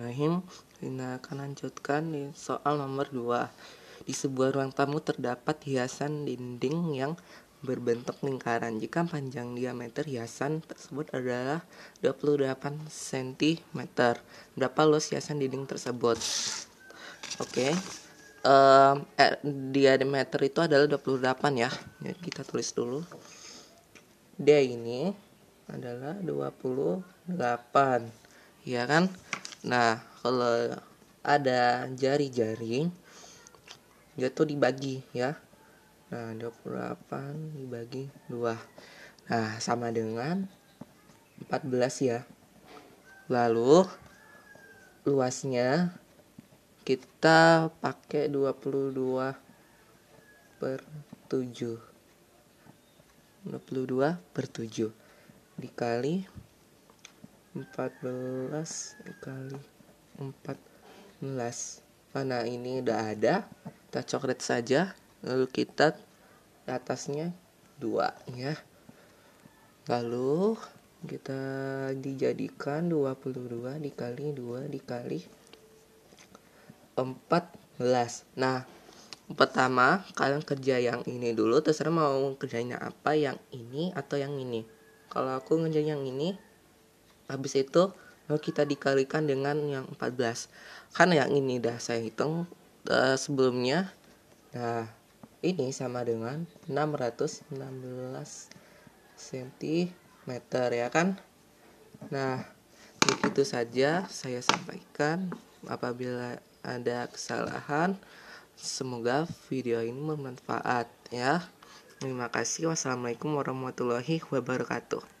Bismillahirrahmanirrahim. Kita akan lanjutkan soal nomor 2. Di sebuah ruang tamu terdapat hiasan dinding yang berbentuk lingkaran. Jika panjang diameter hiasan tersebut adalah 28 cm. Berapa luas hiasan dinding tersebut? Oke. Okay. Uh, er, diameter itu adalah 28 ya. Jadi kita tulis dulu. D ini adalah 28. Ya kan? Nah, kalau ada jari-jari dia tuh dibagi ya. Nah, 28 dibagi 2. Nah, sama dengan 14 ya. Lalu luasnya kita pakai 22 per 7. 22 per 7 dikali 14 kali 14 karena ini udah ada kita coret saja lalu kita atasnya dua ya lalu kita dijadikan 22 dikali 2 dikali 14 nah pertama kalian kerja yang ini dulu terserah mau kerjanya apa yang ini atau yang ini kalau aku ngerjain yang ini habis itu eh, kita dikalikan dengan yang 14 kan yang ini dah saya hitung uh, sebelumnya nah ini sama dengan 616 cm ya kan nah begitu saja saya sampaikan apabila ada kesalahan semoga video ini bermanfaat ya terima kasih wassalamualaikum warahmatullahi wabarakatuh